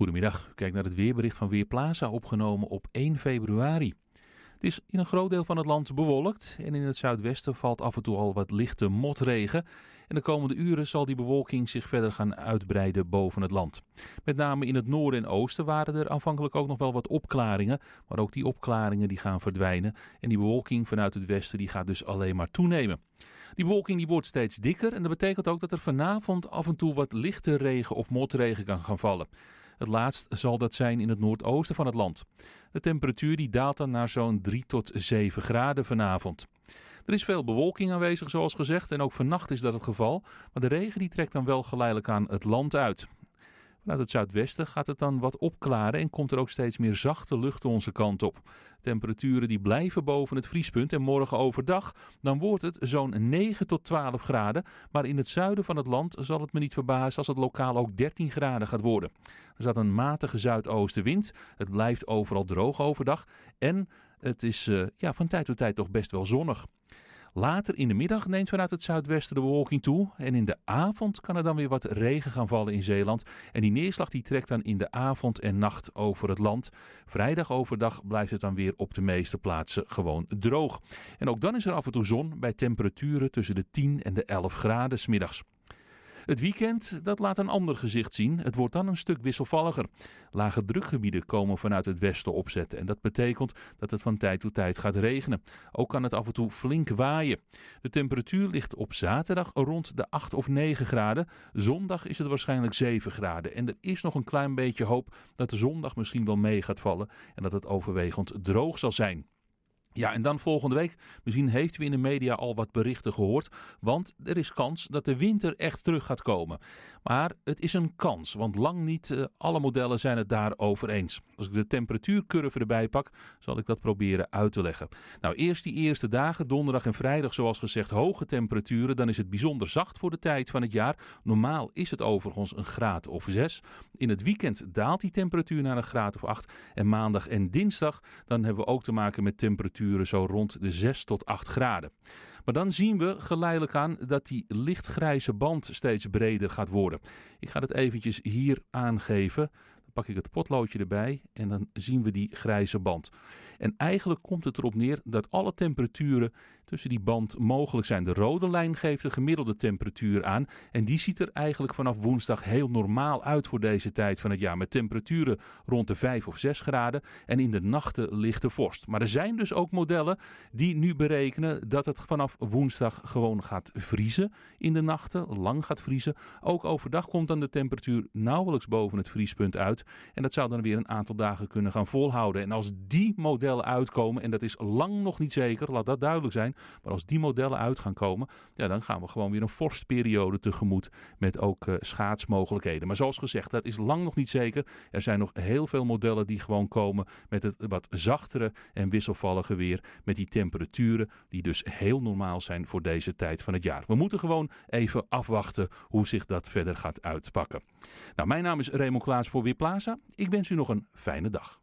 Goedemiddag, kijk naar het weerbericht van Weerplaza opgenomen op 1 februari. Het is in een groot deel van het land bewolkt en in het zuidwesten valt af en toe al wat lichte motregen. En de komende uren zal die bewolking zich verder gaan uitbreiden boven het land. Met name in het noorden en oosten waren er aanvankelijk ook nog wel wat opklaringen, maar ook die opklaringen die gaan verdwijnen en die bewolking vanuit het westen die gaat dus alleen maar toenemen. Die bewolking die wordt steeds dikker en dat betekent ook dat er vanavond af en toe wat lichte regen of motregen kan gaan vallen. Het laatst zal dat zijn in het noordoosten van het land. De temperatuur die daalt dan naar zo'n 3 tot 7 graden vanavond. Er is veel bewolking aanwezig, zoals gezegd, en ook vannacht is dat het geval. Maar de regen die trekt dan wel geleidelijk aan het land uit. Vanuit het zuidwesten gaat het dan wat opklaren en komt er ook steeds meer zachte lucht onze kant op. Temperaturen die blijven boven het vriespunt en morgen overdag dan wordt het zo'n 9 tot 12 graden. Maar in het zuiden van het land zal het me niet verbazen als het lokaal ook 13 graden gaat worden. Er zat een matige zuidoostenwind. Het blijft overal droog overdag en het is eh, ja, van tijd tot tijd toch best wel zonnig. Later in de middag neemt vanuit het zuidwesten de bewolking toe. En in de avond kan er dan weer wat regen gaan vallen in Zeeland. En die neerslag die trekt dan in de avond en nacht over het land. Vrijdag overdag blijft het dan weer op de meeste plaatsen gewoon droog. En ook dan is er af en toe zon bij temperaturen tussen de 10 en de 11 graden smiddags. Het weekend dat laat een ander gezicht zien. Het wordt dan een stuk wisselvalliger. Lage drukgebieden komen vanuit het westen opzetten. En dat betekent dat het van tijd tot tijd gaat regenen. Ook kan het af en toe flink waaien. De temperatuur ligt op zaterdag rond de 8 of 9 graden. Zondag is het waarschijnlijk 7 graden. En er is nog een klein beetje hoop dat de zondag misschien wel mee gaat vallen. En dat het overwegend droog zal zijn. Ja, en dan volgende week. Misschien heeft u in de media al wat berichten gehoord. Want er is kans dat de winter echt terug gaat komen. Maar het is een kans, want lang niet eh, alle modellen zijn het daarover eens. Als ik de temperatuurcurve erbij pak, zal ik dat proberen uit te leggen. Nou, eerst die eerste dagen, donderdag en vrijdag, zoals gezegd, hoge temperaturen. Dan is het bijzonder zacht voor de tijd van het jaar. Normaal is het overigens een graad of zes. In het weekend daalt die temperatuur naar een graad of acht. En maandag en dinsdag, dan hebben we ook te maken met temperatuur zo rond de 6 tot 8 graden. Maar dan zien we geleidelijk aan dat die lichtgrijze band steeds breder gaat worden. Ik ga het eventjes hier aangeven. Dan pak ik het potloodje erbij en dan zien we die grijze band. En eigenlijk komt het erop neer dat alle temperaturen tussen die band mogelijk zijn. De rode lijn geeft de gemiddelde temperatuur aan. En die ziet er eigenlijk vanaf woensdag heel normaal uit voor deze tijd van het jaar. Met temperaturen rond de 5 of 6 graden. En in de nachten lichte vorst. Maar er zijn dus ook modellen die nu berekenen dat het vanaf woensdag gewoon gaat vriezen. In de nachten lang gaat vriezen. Ook overdag komt dan de temperatuur nauwelijks boven het vriespunt uit. En dat zou dan weer een aantal dagen kunnen gaan volhouden. En als die modellen uitkomen, en dat is lang nog niet zeker, laat dat duidelijk zijn. Maar als die modellen uit gaan komen, ja, dan gaan we gewoon weer een vorstperiode tegemoet met ook eh, schaatsmogelijkheden. Maar zoals gezegd, dat is lang nog niet zeker. Er zijn nog heel veel modellen die gewoon komen met het wat zachtere en wisselvallige weer. Met die temperaturen die dus heel normaal zijn voor deze tijd van het jaar. We moeten gewoon even afwachten hoe zich dat verder gaat uitpakken. Nou, mijn naam is Raymond Klaas voor Weerplaza. Ik wens u nog een fijne dag.